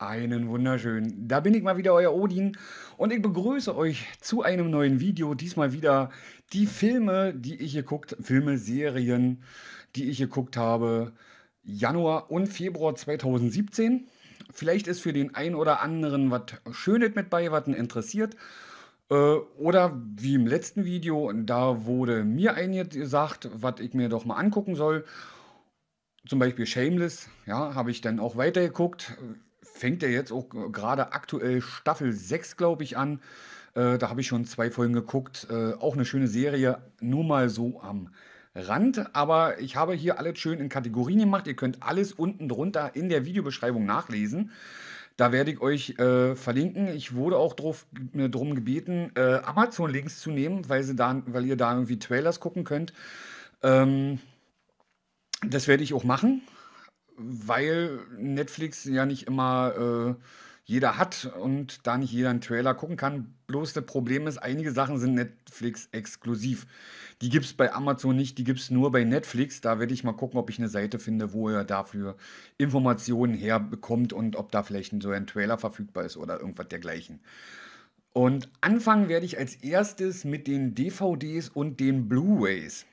Einen wunderschönen. Da bin ich mal wieder, euer Odin. Und ich begrüße euch zu einem neuen Video. Diesmal wieder die Filme, die ich geguckt, Filme, Serien, die ich geguckt habe. Januar und Februar 2017. Vielleicht ist für den einen oder anderen was Schönes mit bei, was ihn interessiert. Äh, oder wie im letzten Video, da wurde mir gesagt, was ich mir doch mal angucken soll. Zum Beispiel Shameless, ja, habe ich dann auch weitergeguckt fängt er jetzt auch gerade aktuell Staffel 6, glaube ich, an. Äh, da habe ich schon zwei Folgen geguckt. Äh, auch eine schöne Serie, nur mal so am Rand. Aber ich habe hier alles schön in Kategorien gemacht. Ihr könnt alles unten drunter in der Videobeschreibung nachlesen. Da werde ich euch äh, verlinken. Ich wurde auch drauf, äh, drum gebeten, äh, Amazon-Links zu nehmen, weil, sie da, weil ihr da irgendwie Trailers gucken könnt. Ähm, das werde ich auch machen weil Netflix ja nicht immer äh, jeder hat und da nicht jeder einen Trailer gucken kann. Bloß das Problem ist, einige Sachen sind Netflix-exklusiv. Die gibt es bei Amazon nicht, die gibt es nur bei Netflix. Da werde ich mal gucken, ob ich eine Seite finde, wo er dafür Informationen herbekommt und ob da vielleicht so ein Trailer verfügbar ist oder irgendwas dergleichen. Und anfangen werde ich als erstes mit den DVDs und den Blu-rays.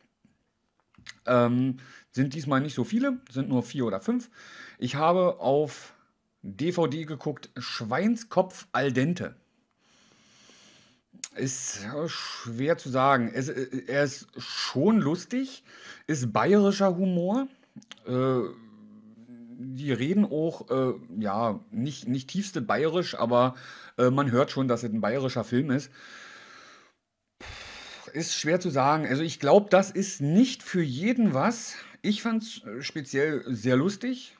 Ähm, sind diesmal nicht so viele, sind nur vier oder fünf. Ich habe auf DVD geguckt, Schweinskopf al dente. Ist schwer zu sagen. Es, äh, er ist schon lustig, ist bayerischer Humor. Äh, die reden auch, äh, ja, nicht, nicht tiefste bayerisch, aber äh, man hört schon, dass es ein bayerischer Film ist ist schwer zu sagen. Also ich glaube, das ist nicht für jeden was. Ich fand es äh, speziell sehr lustig.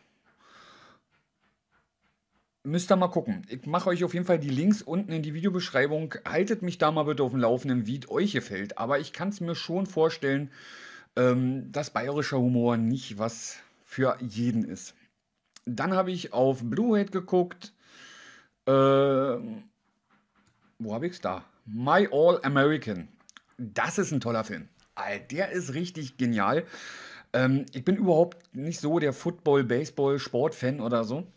Müsst ihr mal gucken. Ich mache euch auf jeden Fall die Links unten in die Videobeschreibung. Haltet mich da mal bitte auf dem Laufenden, wie es euch gefällt. Aber ich kann es mir schon vorstellen, ähm, dass bayerischer Humor nicht was für jeden ist. Dann habe ich auf Bluehead geguckt. Ähm, wo habe ich es da? My All American das ist ein toller Film. Äh, der ist richtig genial. Ähm, ich bin überhaupt nicht so der Football, Baseball, Sportfan oder so.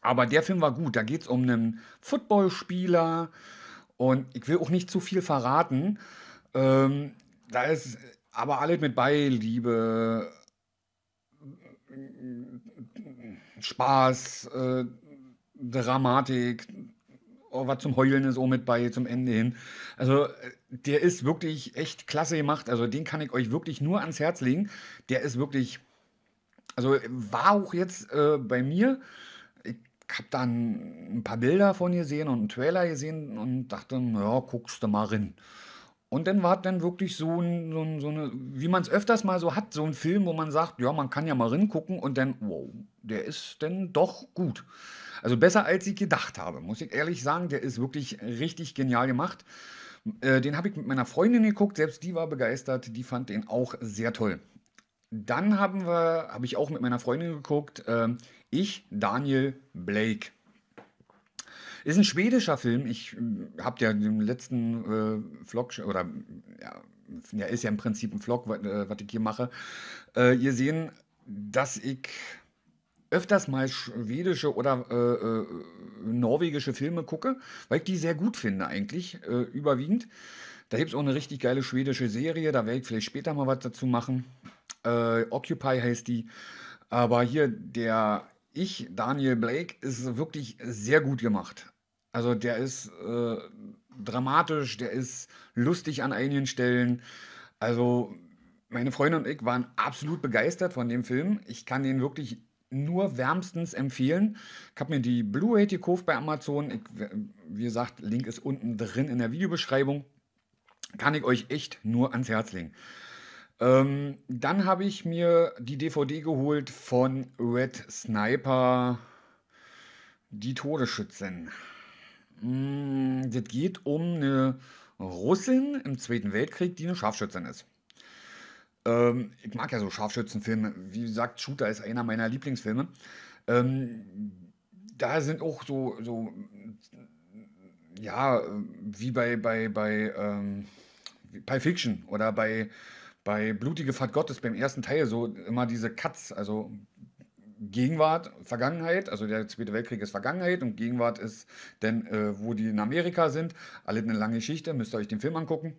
Aber der Film war gut. Da geht es um einen Footballspieler und ich will auch nicht zu viel verraten. Ähm, da ist aber alles mit bei, Liebe, äh, Spaß, äh, Dramatik, oh, was zum Heulen ist auch mit bei zum Ende hin. Also äh, der ist wirklich echt klasse gemacht. Also den kann ich euch wirklich nur ans Herz legen. Der ist wirklich, also war auch jetzt äh, bei mir. Ich habe dann ein paar Bilder von gesehen und einen Trailer gesehen und dachte, ja, guckst du mal rein. Und dann war es dann wirklich so, ein, so, ein, so eine, wie man es öfters mal so hat, so ein Film, wo man sagt, ja, man kann ja mal ringucken und dann, wow, der ist dann doch gut. Also besser als ich gedacht habe, muss ich ehrlich sagen, der ist wirklich richtig genial gemacht. Äh, den habe ich mit meiner Freundin geguckt, selbst die war begeistert, die fand den auch sehr toll. Dann haben wir, habe ich auch mit meiner Freundin geguckt, äh, ich, Daniel Blake. Ist ein schwedischer Film. Ich ähm, habe ja im letzten äh, Vlog oder ja, ja, ist ja im Prinzip ein Vlog, äh, was ich hier mache. Äh, ihr sehen, dass ich öfters mal schwedische oder äh, äh norwegische Filme gucke, weil ich die sehr gut finde eigentlich, äh, überwiegend. Da gibt es auch eine richtig geile schwedische Serie, da werde ich vielleicht später mal was dazu machen. Occupy heißt die. Aber hier der ich, Daniel Blake, ist wirklich sehr gut gemacht. Also der ist äh, dramatisch, der ist lustig an einigen Stellen. Also meine Freunde und ich waren absolut begeistert von dem Film. Ich kann den wirklich nur wärmstens empfehlen. Ich habe mir die Blu-ray gekauft bei Amazon. Ich, wie gesagt, Link ist unten drin in der Videobeschreibung. Kann ich euch echt nur ans Herz legen. Ähm, dann habe ich mir die DVD geholt von Red Sniper, die Todesschützen. Mm, das geht um eine Russin im Zweiten Weltkrieg, die eine Scharfschützin ist. Ähm, ich mag ja so Scharfschützenfilme. Wie gesagt, Shooter ist einer meiner Lieblingsfilme. Ähm, da sind auch so, so ja, wie bei, bei, bei, ähm, bei Fiction oder bei, bei Blutige Fahrt Gottes beim ersten Teil so immer diese Cuts, also Gegenwart, Vergangenheit, also der Zweite Weltkrieg ist Vergangenheit und Gegenwart ist dann, äh, wo die in Amerika sind. Alle eine lange Geschichte, müsst ihr euch den Film angucken.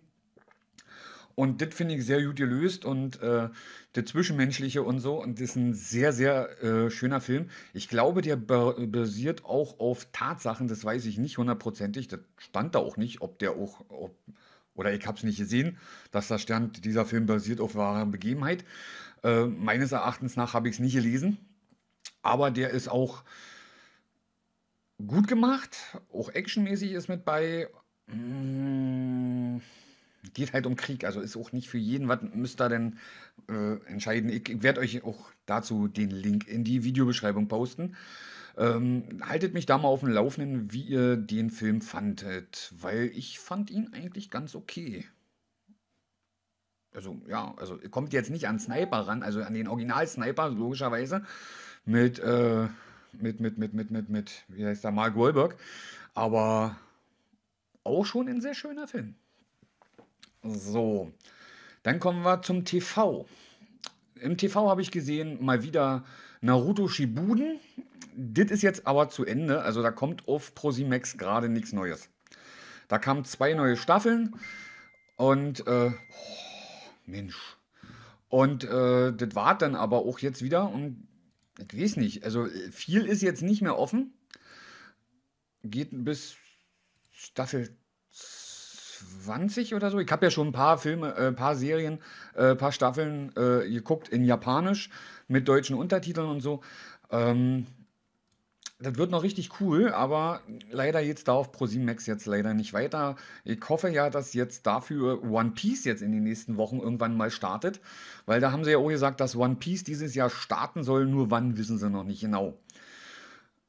Und das finde ich sehr gut gelöst und äh, das Zwischenmenschliche und so. Und das ist ein sehr, sehr äh, schöner Film. Ich glaube, der basiert auch auf Tatsachen, das weiß ich nicht hundertprozentig. Das stand da auch nicht, ob der auch, ob, oder ich habe es nicht gesehen, dass da stand, dieser Film basiert auf wahrer Begebenheit. Äh, meines Erachtens nach habe ich es nicht gelesen aber der ist auch gut gemacht, auch actionmäßig ist mit bei. Mmh, geht halt um Krieg, also ist auch nicht für jeden. Was müsst ihr denn äh, entscheiden? Ich, ich werde euch auch dazu den Link in die Videobeschreibung posten. Ähm, haltet mich da mal auf dem Laufenden, wie ihr den Film fandet, weil ich fand ihn eigentlich ganz okay. Also ja, also kommt jetzt nicht an Sniper ran, also an den Original-Sniper logischerweise, mit, äh, mit, mit, mit, mit, mit, mit, wie heißt der, Mark Wahlberg. Aber auch schon ein sehr schöner Film. So, dann kommen wir zum TV. Im TV habe ich gesehen, mal wieder Naruto Shibuden. Das ist jetzt aber zu Ende. Also da kommt auf Prosimax gerade nichts Neues. Da kamen zwei neue Staffeln und äh, oh, Mensch. Und äh, das war dann aber auch jetzt wieder und ich weiß nicht. Also äh, viel ist jetzt nicht mehr offen. Geht bis Staffel 20 oder so. Ich habe ja schon ein paar Filme, äh, paar Serien, äh, paar Staffeln äh, geguckt in Japanisch mit deutschen Untertiteln und so. Ähm, das wird noch richtig cool, aber leider jetzt da auf ProSieben Max jetzt leider nicht weiter. Ich hoffe ja, dass jetzt dafür One Piece jetzt in den nächsten Wochen irgendwann mal startet, weil da haben sie ja auch gesagt, dass One Piece dieses Jahr starten soll, nur wann wissen sie noch nicht genau.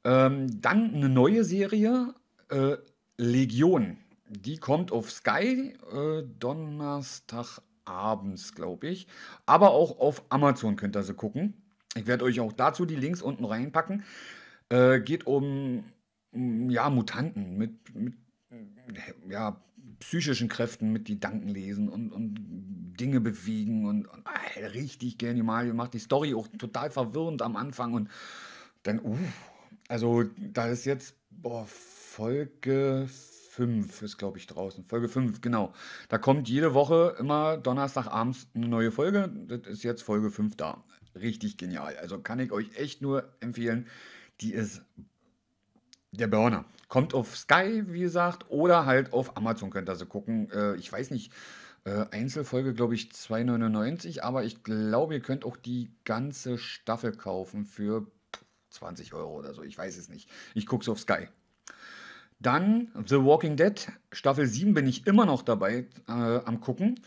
Ähm, dann eine neue Serie, äh, Legion. Die kommt auf Sky äh, Donnerstagabends, glaube ich. Aber auch auf Amazon könnt ihr sie gucken. Ich werde euch auch dazu die Links unten reinpacken. Äh, geht um mm, ja, Mutanten mit, mit mm, ja, psychischen Kräften, mit Gedanken lesen und, und Dinge bewegen und, und ey, äh, richtig genial macht Die Story auch total verwirrend am Anfang und dann, uh, also da ist jetzt boah, Folge 5 ist, glaube ich, draußen. Folge 5, genau. Da kommt jede Woche immer Donnerstagabends eine neue Folge. Das ist jetzt Folge 5 da. Richtig genial. Also kann ich euch echt nur empfehlen. Die ist der Burner. Kommt auf Sky, wie gesagt, oder halt auf Amazon könnt ihr sie gucken. Äh, ich weiß nicht, äh, Einzelfolge glaube ich 2,99, aber ich glaube, ihr könnt auch die ganze Staffel kaufen für 20 Euro oder so. Ich weiß es nicht. Ich gucke es auf Sky. Dann The Walking Dead, Staffel 7 bin ich immer noch dabei äh, am Gucken.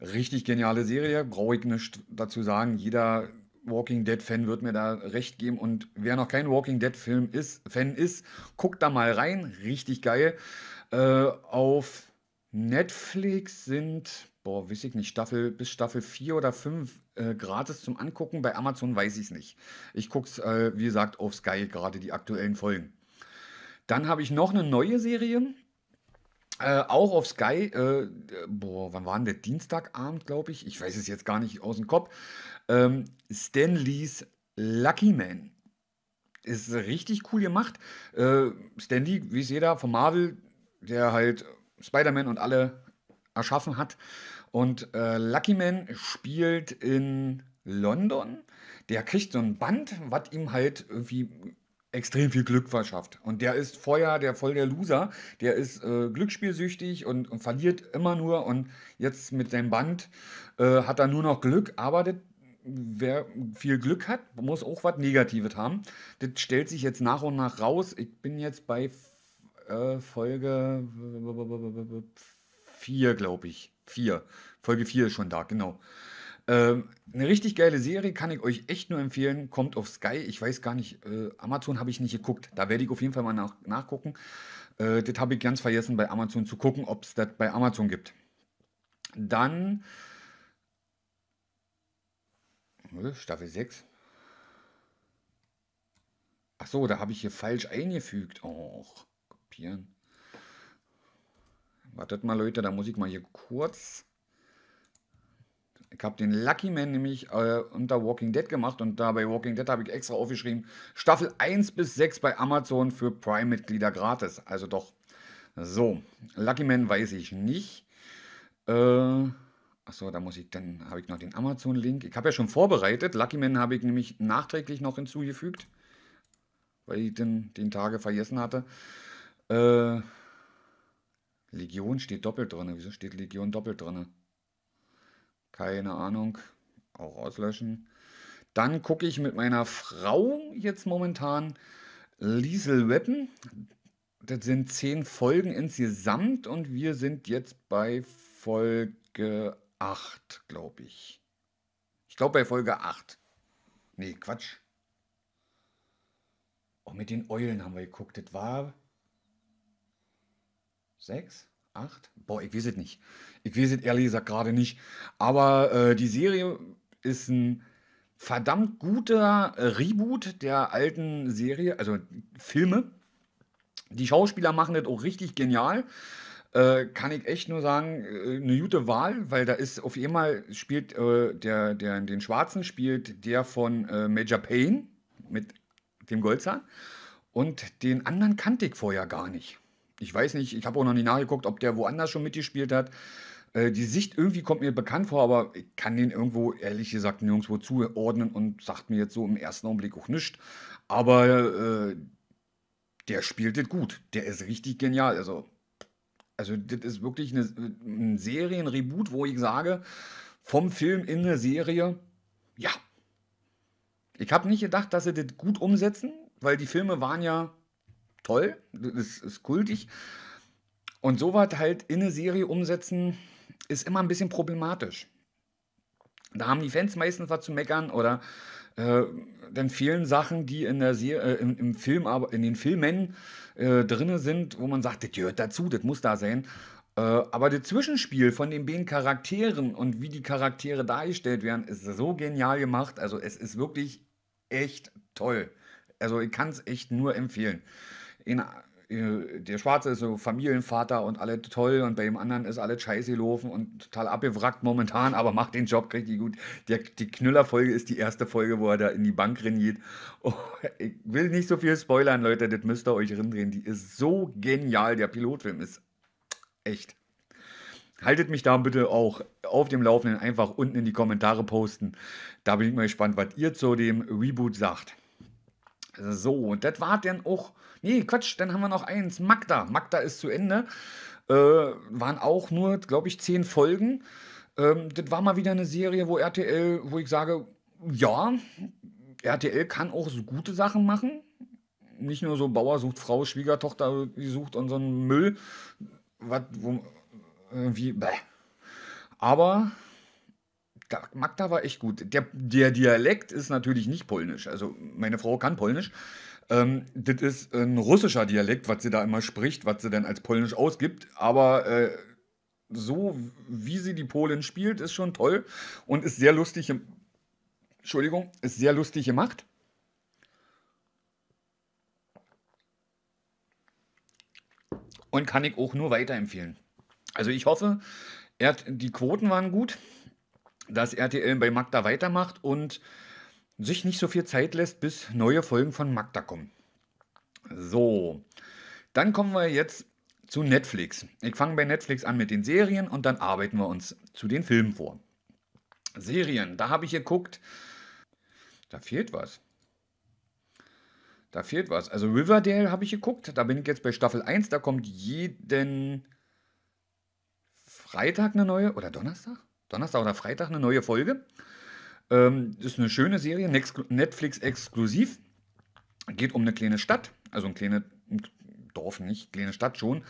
Richtig geniale Serie, brauche ich nicht dazu sagen. Jeder Walking Dead-Fan wird mir da recht geben. Und wer noch kein Walking Dead-Film ist, Fan ist, guckt da mal rein. Richtig geil. Äh, auf Netflix sind, boah, weiß ich nicht, Staffel bis Staffel 4 oder 5 äh, gratis zum Angucken. Bei Amazon weiß ich es nicht. Ich gucke es, äh, wie gesagt, auf Sky gerade die aktuellen Folgen. Dann habe ich noch eine neue Serie. Äh, auch auf Sky, äh, boah, wann war denn der Dienstagabend, glaube ich? Ich weiß es jetzt gar nicht aus dem Kopf. Ähm, Stan Lees Lucky Man. Ist richtig cool gemacht. Äh, Stan Lee, wie es jeder von Marvel, der halt Spider-Man und alle erschaffen hat. Und äh, Lucky Man spielt in London. Der kriegt so ein Band, was ihm halt irgendwie extrem viel Glück verschafft. Und der ist vorher der voll der Loser. Der ist äh, glücksspielsüchtig und, und, verliert immer nur. Und jetzt mit seinem Band äh, hat er nur noch Glück. Aber das wer viel Glück hat, muss auch was Negatives haben. Das stellt sich jetzt nach und nach raus. Ich bin jetzt bei äh, Folge 4, glaube ich. 4. Folge 4 ist schon da, genau. Ähm, eine richtig geile Serie kann ich euch echt nur empfehlen. Kommt auf Sky. Ich weiß gar nicht, äh, Amazon habe ich nicht geguckt. Da werde ich auf jeden Fall mal nach, nachgucken. Äh, das habe ich ganz vergessen, bei Amazon zu gucken, ob es das bei Amazon gibt. Dann Nö, ne? Staffel 6. Ach so, da habe ich hier falsch eingefügt. Och, kopieren. Wartet mal, Leute, da muss ich mal hier kurz... Ich habe den Lucky Man nämlich äh, unter Walking Dead gemacht und da bei Walking Dead habe ich extra aufgeschrieben, Staffel 1 bis 6 bei Amazon für Prime-Mitglieder gratis. Also doch. So, Lucky Man weiß ich nicht. Äh, Achso, da muss ich, dann habe ich noch den Amazon-Link. Ich habe ja schon vorbereitet. Lucky Man habe ich nämlich nachträglich noch hinzugefügt, weil ich den, den Tage vergessen hatte. Äh, Legion steht doppelt drin. Wieso steht Legion doppelt drin? Keine Ahnung. Auch auslöschen. Dann gucke ich mit meiner Frau jetzt momentan Liesel Weapon. Das sind zehn Folgen insgesamt und wir sind jetzt bei Folge 8, glaube ich. Ich glaube bei Folge 8. Nee, Quatsch. Auch oh, mit den Eulen haben wir geguckt. Das war 6, 8? Boah, ich weiß es nicht. Ich weiß es ehrlich gesagt gerade nicht. Aber äh, die Serie ist ein verdammt guter Reboot der alten Serie, also Filme. Die Schauspieler machen das auch richtig genial. Äh, kann ich echt nur sagen, äh, eine gute Wahl, weil da ist auf einmal spielt äh, der, der, den Schwarzen spielt der von äh, Major Payne mit dem Goldzahn und den anderen kannte ich vorher gar nicht. Ich weiß nicht, ich habe auch noch nicht nachgeguckt, ob der woanders schon mitgespielt hat. Äh, die Sicht irgendwie kommt mir bekannt vor, aber ich kann den irgendwo ehrlich gesagt nirgendwo zuordnen und sagt mir jetzt so im ersten Augenblick auch nichts. Aber äh, der spielt es gut. Der ist richtig genial. Also also, das ist wirklich eine, ein Serienreboot, wo ich sage, vom Film in eine Serie, ja. Ich habe nicht gedacht, dass sie das gut umsetzen, weil die Filme waren ja toll, das ist kultig. Und sowas halt in eine Serie umsetzen, ist immer ein bisschen problematisch. Da haben die Fans meistens was zu meckern oder äh, dann vielen Sachen, die in der Se äh, im, im, Film, aber in den Filmen äh, drin sind, wo man sagt, das gehört dazu, das muss da sein. Äh, aber das Zwischenspiel von den beiden Charakteren und wie die Charaktere dargestellt werden, ist so genial gemacht. Also es ist wirklich echt toll. Also ich kann es echt nur empfehlen. In, äh, der Schwarze ist so Familienvater und alle toll und bei dem anderen ist alles scheiße gelaufen und total abgewrackt momentan, aber macht den Job richtig gut. Der, die Knüllerfolge ist die erste Folge, wo er da in die Bank reniert. Oh, ich will nicht so viel spoilern, Leute, das müsst ihr euch rindrehen. Die ist so genial, der Pilotfilm ist echt. Haltet mich da bitte auch auf dem Laufenden einfach unten in die Kommentare posten. Da bin ich mal gespannt, was ihr zu dem Reboot sagt. So, das war dann auch. Nee, Quatsch, dann haben wir noch eins. Magda. Magda ist zu Ende. Äh, waren auch nur, glaube ich, zehn Folgen. Ähm, das war mal wieder eine Serie, wo RTL, wo ich sage, ja, RTL kann auch so gute Sachen machen. Nicht nur so Bauer sucht Frau, Schwiegertochter die sucht unseren Müll. Was, wo, irgendwie, äh, bäh. Aber Magda, war echt gut. Der, der Dialekt ist natürlich nicht polnisch. Also meine Frau kann polnisch. Ähm, das ist ein russischer Dialekt, was sie da immer spricht, was sie dann als polnisch ausgibt. Aber äh, so, wie sie die Polen spielt, ist schon toll und ist sehr lustig. Entschuldigung, ist sehr lustig gemacht. Und kann ich auch nur weiterempfehlen. Also ich hoffe, er hat, die Quoten waren gut dass RTL bei Magda weitermacht und sich nicht so viel Zeit lässt, bis neue Folgen von Magda kommen. So, dann kommen wir jetzt zu Netflix. Ich fange bei Netflix an mit den Serien und dann arbeiten wir uns zu den Filmen vor. Serien, da habe ich geguckt, da fehlt was. Da fehlt was. Also Riverdale habe ich geguckt, da bin ich jetzt bei Staffel 1, da kommt jeden Freitag eine neue oder Donnerstag? Donnerstag oder Freitag eine neue Folge. Ähm, ist eine schöne Serie, Netflix exklusiv. Geht um eine kleine Stadt, also ein kleines Dorf nicht, kleine Stadt schon.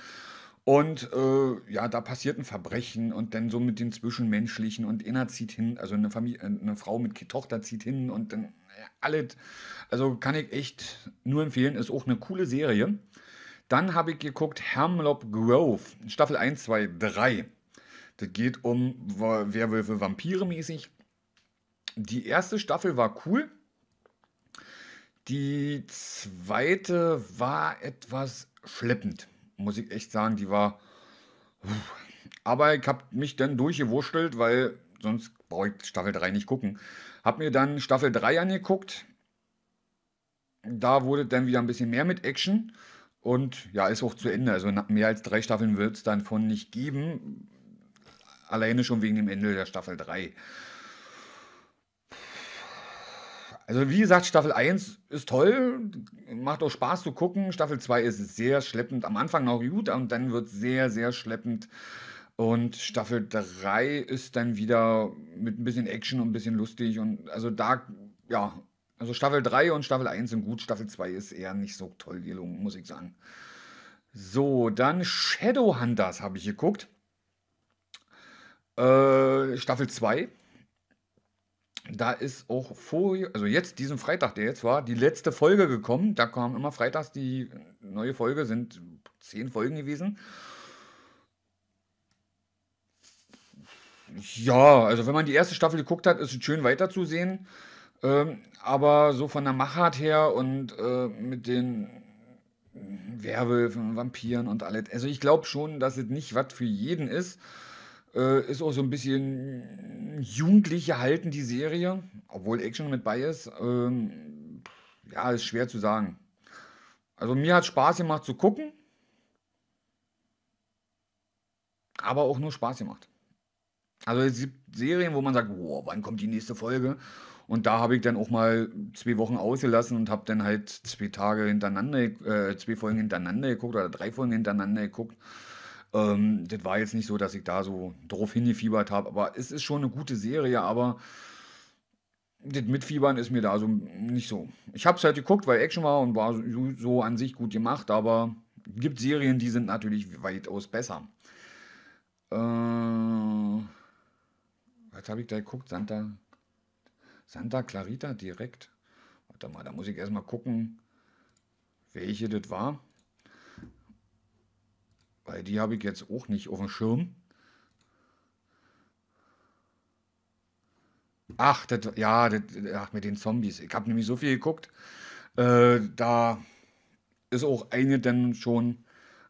Und äh, ja, da passiert ein Verbrechen und dann so mit den Zwischenmenschlichen und einer zieht hin, also eine, Familie, äh, eine Frau mit Tochter zieht hin und dann ja, alles. Also kann ich echt nur empfehlen, ist auch eine coole Serie. Dann habe ich geguckt Hamlock Grove, Staffel 1, 2, 3. Das geht um Werwölfe Vampire mäßig. Die erste Staffel war cool. Die zweite war etwas schleppend, muss ich echt sagen. Die war. Aber ich habe mich dann durchgewurschtelt, weil sonst brauche ich Staffel 3 nicht gucken. Hab mir dann Staffel 3 angeguckt. Da wurde dann wieder ein bisschen mehr mit Action. Und ja, ist auch zu Ende. Also mehr als drei Staffeln wird es dann von nicht geben. Alleine schon wegen dem Ende der Staffel 3. Also wie gesagt, Staffel 1 ist toll, macht auch Spaß zu gucken. Staffel 2 ist sehr schleppend. Am Anfang noch gut, und dann wird es sehr, sehr schleppend. Und Staffel 3 ist dann wieder mit ein bisschen Action und ein bisschen lustig. Und also da, ja, also Staffel 3 und Staffel 1 sind gut. Staffel 2 ist eher nicht so toll gelungen, muss ich sagen. So, dann Shadowhunters habe ich geguckt. Äh, Staffel 2. Da ist auch vor, also jetzt, diesen Freitag, der jetzt war, die letzte Folge gekommen. Da kam immer freitags die neue Folge, sind zehn Folgen gewesen. Ja, also wenn man die erste Staffel geguckt hat, ist es schön weiterzusehen. Ähm, aber so von der Machart her und äh, mit den Werwölfen, Vampiren und alles. Also ich glaube schon, dass es nicht was für jeden ist. Äh, ist auch so ein bisschen jugendlich gehalten, die Serie, obwohl Action mit bei ist. Ähm, ja, ist schwer zu sagen. Also mir hat Spaß gemacht zu gucken, aber auch nur Spaß gemacht. Also es gibt Serien, wo man sagt, wow, wann kommt die nächste Folge? Und da habe ich dann auch mal zwei Wochen ausgelassen und habe dann halt zwei Tage hintereinander, äh, zwei Folgen hintereinander geguckt oder drei Folgen hintereinander geguckt. Ähm, das war jetzt nicht so, dass ich da so drauf hingefiebert habe, aber es ist schon eine gute Serie, aber das Mitfiebern ist mir da so nicht so. Ich habe es halt geguckt, weil Action war und war so, so an sich gut gemacht, aber gibt Serien, die sind natürlich weitaus besser. Äh, was habe ich da geguckt? Santa, Santa Clarita direkt. Warte mal, da muss ich erstmal gucken, welche das war. Weil die habe ich jetzt auch nicht auf dem Schirm. Ach, das, ja, das, ach, mit den Zombies. Ich habe nämlich so viel geguckt. Äh, da ist auch eine dann schon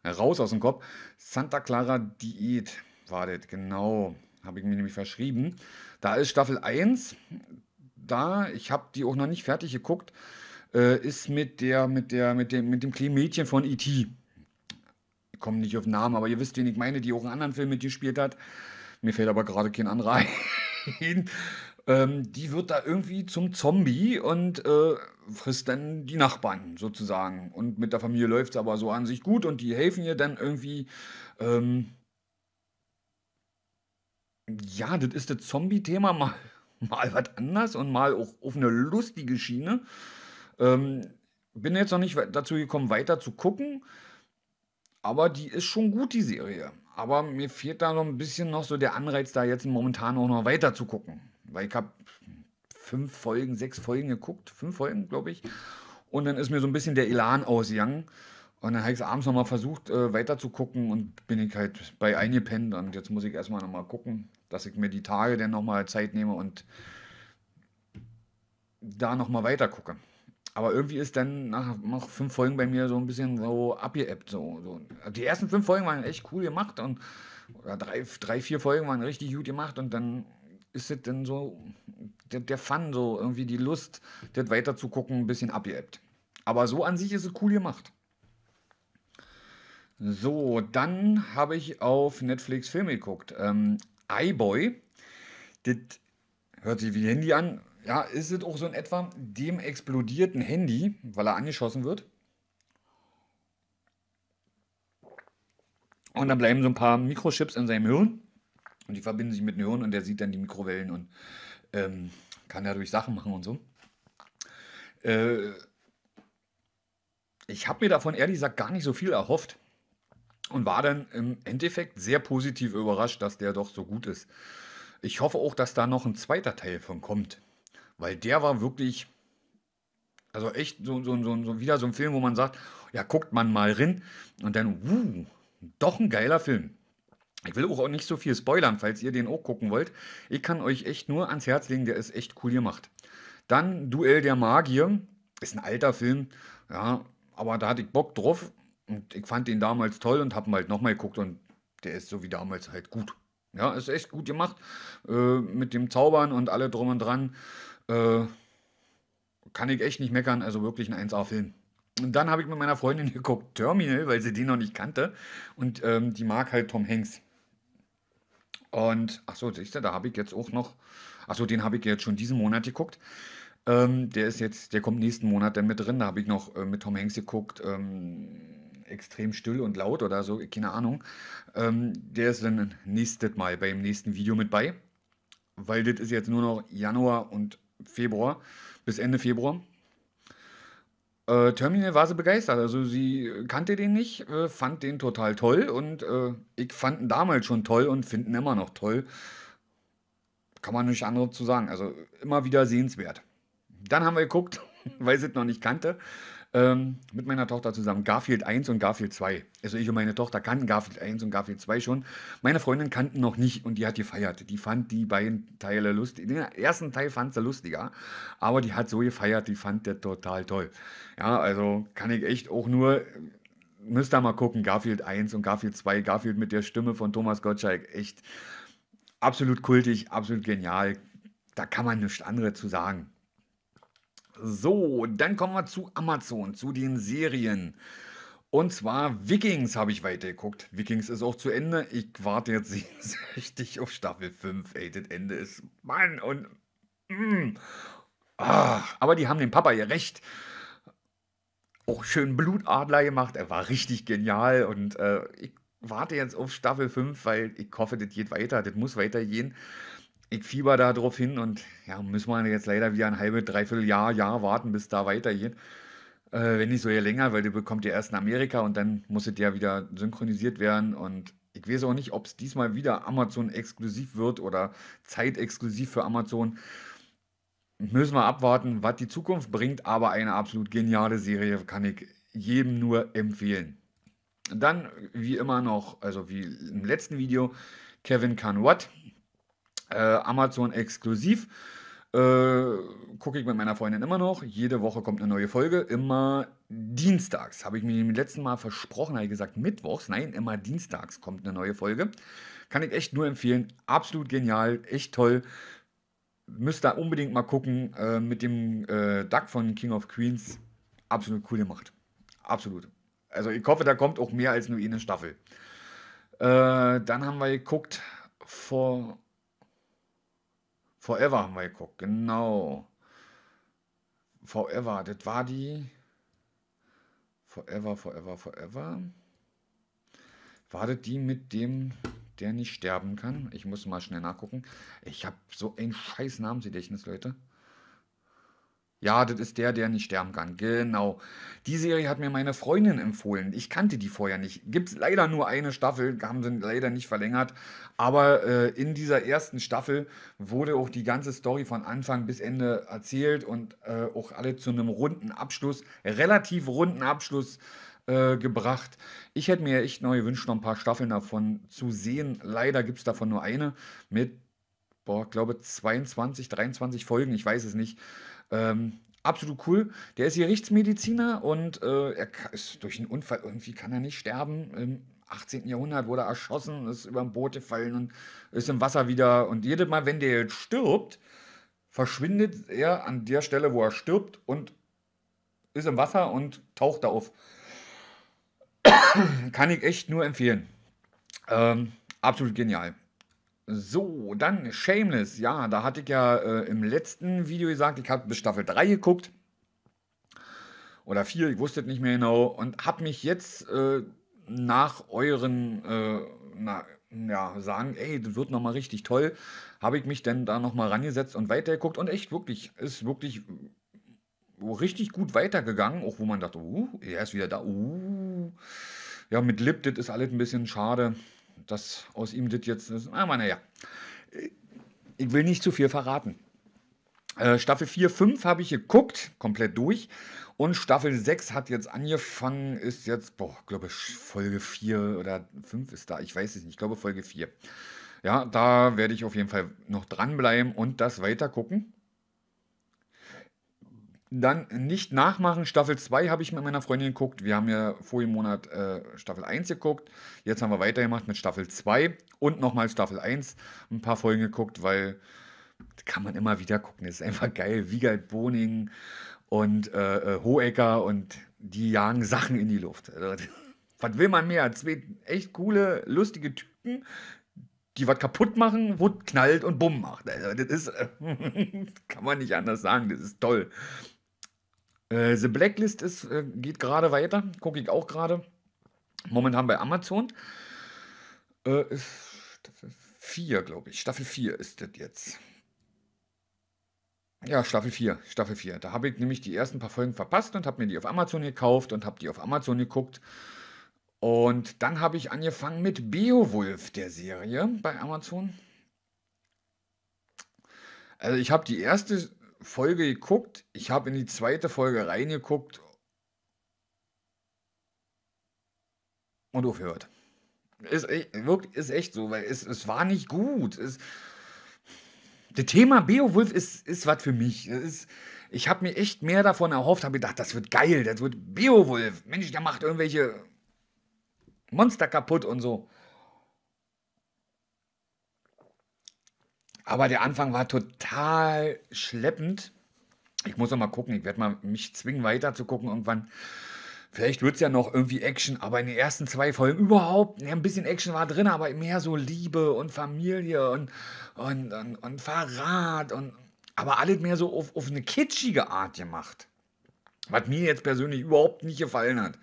raus aus dem Kopf. Santa Clara Diät war das, genau. Habe ich mir nämlich verschrieben. Da ist Staffel 1. Da, ich habe die auch noch nicht fertig geguckt, äh, ist mit der, mit der, mit dem, mit dem kleinen Mädchen von E.T komme nicht auf den Namen, aber ihr wisst, wen ich meine, die auch einen anderen Film mitgespielt hat. Mir fällt aber gerade kein anderer ein. Ähm, die wird da irgendwie zum Zombie und äh, frisst dann die Nachbarn sozusagen. Und mit der Familie läuft es aber so an sich gut und die helfen ihr dann irgendwie. Ähm ja, das ist das Zombie-Thema mal, mal was anders und mal auch auf eine lustige Schiene. Ähm bin jetzt noch nicht dazu gekommen, weiter zu gucken. Aber die ist schon gut, die Serie. Aber mir fehlt da so ein bisschen noch so der Anreiz, da jetzt momentan auch noch weiter zu gucken. Weil ich habe fünf Folgen, sechs Folgen geguckt, fünf Folgen, glaube ich. Und dann ist mir so ein bisschen der Elan ausgegangen. Und dann habe ich es abends nochmal versucht, äh, weiter zu gucken und bin ich halt bei eingepennt. Und jetzt muss ich erstmal nochmal gucken, dass ich mir die Tage dann nochmal Zeit nehme und da nochmal weiter gucke. Aber irgendwie ist dann nach, nach fünf Folgen bei mir so ein bisschen so abgeebbt. So, so. Also die ersten fünf Folgen waren echt cool gemacht und oder drei, drei, vier Folgen waren richtig gut gemacht und dann ist es dann so der, der Fun, so irgendwie die Lust, das weiter zu gucken, ein bisschen abgeebbt. Aber so an sich ist es cool gemacht. So, dann habe ich auf Netflix Filme geguckt. Ähm, iBoy, das hört sich wie Handy an, ja, ist es auch so in etwa, dem explodierten Handy, weil er angeschossen wird. Und dann bleiben so ein paar Mikrochips in seinem Hirn. Und die verbinden sich mit dem Hirn und der sieht dann die Mikrowellen und ähm, kann dadurch Sachen machen und so. Äh, ich habe mir davon ehrlich gesagt gar nicht so viel erhofft und war dann im Endeffekt sehr positiv überrascht, dass der doch so gut ist. Ich hoffe auch, dass da noch ein zweiter Teil von kommt. Weil der war wirklich, also echt so, so, so, so wieder so ein Film, wo man sagt, ja, guckt man mal rein und dann, uh, doch ein geiler Film. Ich will auch nicht so viel spoilern, falls ihr den auch gucken wollt. Ich kann euch echt nur ans Herz legen, der ist echt cool gemacht. Dann Duell der Magier, ist ein alter Film, ja, aber da hatte ich Bock drauf und ich fand den damals toll und hab ihn halt nochmal geguckt und der ist so wie damals halt gut. Ja, ist echt gut gemacht äh, mit dem Zaubern und alle drum und dran. Äh, kann ich echt nicht meckern, also wirklich ein 1A-Film. Und dann habe ich mit meiner Freundin geguckt, Terminal, weil sie den noch nicht kannte. Und ähm, die mag halt Tom Hanks. Und, achso, siehst du, da habe ich jetzt auch noch, achso, den habe ich jetzt schon diesen Monat geguckt. Ähm, der ist jetzt, der kommt nächsten Monat dann mit drin. Da habe ich noch äh, mit Tom Hanks geguckt, ähm, extrem still und laut oder so, keine Ahnung. Ähm, der ist dann nächstes Mal beim nächsten Video mit bei. Weil das ist jetzt nur noch Januar und Februar, bis Ende Februar. Äh, Terminal war sie begeistert. Also sie kannte den nicht, äh, fand den total toll und äh, ich fand ihn damals schon toll und finde ihn immer noch toll. Kann man nicht anderes zu sagen. Also immer wieder sehenswert. Dann haben wir geguckt, weil sie es noch nicht kannte ähm, mit meiner Tochter zusammen Garfield 1 und Garfield 2. Also ich und meine Tochter kannten Garfield 1 und Garfield 2 schon. Meine Freundin kannten noch nicht und die hat gefeiert. Die fand die beiden Teile lustig. Den ersten Teil fand sie lustiger, aber die hat so gefeiert, die fand der total toll. Ja, also kann ich echt auch nur müsst ihr mal gucken, Garfield 1 und Garfield 2, Garfield mit der Stimme von Thomas Gottschalk, echt absolut kultig, absolut genial. Da kann man nichts anderes zu sagen. So, dann kommen wir zu Amazon, zu den Serien. Und zwar Vikings habe ich weitergeguckt. Vikings ist auch zu Ende. Ich warte jetzt sehnsüchtig auf Staffel 5. Ey, das Ende ist. Mann, und. Mm, ach, aber die haben den Papa ja recht. Auch schön Blutadler gemacht. Er war richtig genial. Und äh, ich warte jetzt auf Staffel 5, weil ich hoffe, das geht weiter. Das muss weitergehen ich fieber da drauf hin und ja, müssen wir jetzt leider wieder ein halbes, dreiviertel Jahr, Jahr warten, bis da weitergeht. Äh, wenn nicht so ja länger, weil du bekommt ja erst in Amerika und dann muss es ja wieder synchronisiert werden und ich weiß auch nicht, ob es diesmal wieder Amazon exklusiv wird oder zeitexklusiv für Amazon. Müssen wir abwarten, was die Zukunft bringt, aber eine absolut geniale Serie kann ich jedem nur empfehlen. Dann, wie immer noch, also wie im letzten Video, Kevin Can What. Äh, Amazon exklusiv. Äh, Gucke ich mit meiner Freundin immer noch. Jede Woche kommt eine neue Folge. Immer dienstags. Habe ich mir im letzten Mal versprochen, habe ich gesagt, mittwochs. Nein, immer dienstags kommt eine neue Folge. Kann ich echt nur empfehlen. Absolut genial, echt toll. Müsst da unbedingt mal gucken. Äh, mit dem äh, Duck von King of Queens. Absolut cool gemacht. Absolut. Also ich hoffe, da kommt auch mehr als nur eine Staffel. Äh, dann haben wir geguckt vor Forever haben wir geguckt, genau. Forever, das war die. Forever, forever, forever. War das die mit dem, der nicht sterben kann? Ich muss mal schnell nachgucken. Ich habe so ein scheiß Namensgedächtnis, Leute. Ja, das ist der, der nicht sterben kann. Genau. Die Serie hat mir meine Freundin empfohlen. Ich kannte die vorher nicht. Gibt es leider nur eine Staffel, haben sie leider nicht verlängert. Aber äh, in dieser ersten Staffel wurde auch die ganze Story von Anfang bis Ende erzählt und äh, auch alle zu einem runden Abschluss, relativ runden Abschluss äh, gebracht. Ich hätte mir echt neu gewünscht, noch ein paar Staffeln davon zu sehen. Leider gibt es davon nur eine mit, boah, glaube 22, 23 Folgen, ich weiß es nicht. Ähm, absolut cool. Der ist Gerichtsmediziner und äh, er ist durch einen Unfall, irgendwie kann er nicht sterben. Im 18. Jahrhundert wurde er erschossen, ist über ein Boot gefallen und ist im Wasser wieder. Und jedes Mal, wenn der jetzt stirbt, verschwindet er an der Stelle, wo er stirbt und ist im Wasser und taucht da auf. kann ich echt nur empfehlen. Ähm, absolut genial. So, dann Shameless. Ja, da hatte ich ja äh, im letzten Video gesagt, ich habe bis Staffel 3 geguckt. Oder 4, ich wusste es nicht mehr genau. Und habe mich jetzt äh, nach euren äh, na, ja, sagen, ey, das wird nochmal richtig toll, habe ich mich denn da nochmal rangesetzt und weitergeguckt. Und echt, wirklich, ist wirklich richtig gut weitergegangen. Auch wo man dachte, uh, er ist wieder da. Uh. Ja, mit Lip, das ist alles ein bisschen schade dass aus ihm das jetzt ist. Aber naja, ich will nicht zu viel verraten. Äh, Staffel 4, 5 habe ich geguckt, komplett durch. Und Staffel 6 hat jetzt angefangen, ist jetzt, boah, glaube ich, Folge 4 oder 5 ist da, ich weiß es nicht, ich glaube Folge 4. Ja, da werde ich auf jeden Fall noch dranbleiben und das weiter gucken. Dann nicht nachmachen. Staffel 2 habe ich mit meiner Freundin geguckt. Wir haben ja vor dem Monat äh, Staffel 1 geguckt. Jetzt haben wir weitergemacht mit Staffel 2 und nochmal Staffel 1. Ein paar Folgen geguckt, weil das kann man immer wieder gucken. Das ist einfach geil. Wiegald Boning und äh, äh, Hohecker und die jagen Sachen in die Luft. Also, was will man mehr? Zwei echt coole, lustige Typen, die was kaputt machen, wo knallt und bumm macht. Also, das ist, kann man nicht anders sagen. Das ist toll. Äh, The Blacklist ist, äh, geht gerade weiter, gucke ich auch gerade. Momentan bei Amazon. Äh, Staffel 4, glaube ich. Staffel 4 ist das jetzt. Ja, Staffel 4, Staffel 4. Da habe ich nämlich die ersten paar Folgen verpasst und habe mir die auf Amazon gekauft und habe die auf Amazon geguckt. Und dann habe ich angefangen mit Beowulf, der Serie bei Amazon. Also ich habe die erste Folge geguckt. Ich habe in die zweite Folge reingeguckt und aufgehört. Ist, wirkt, ist echt so, weil es, es war nicht gut. Es, das Thema Beowulf ist, ist was für mich. Ist, ich habe mir echt mehr davon erhofft, habe gedacht, das wird geil, das wird Beowulf. Mensch, der macht irgendwelche Monster kaputt und so. Aber der Anfang war total schleppend. Ich muss noch mal gucken. Ich werde mal mich zwingen, weiter zu gucken irgendwann. Vielleicht wird es ja noch irgendwie Action, aber in den ersten zwei Folgen überhaupt, ja, ein bisschen Action war drin, aber mehr so Liebe und Familie und, und, und, und Verrat und aber alles mehr so auf, auf eine kitschige Art gemacht. Was mir jetzt persönlich überhaupt nicht gefallen hat.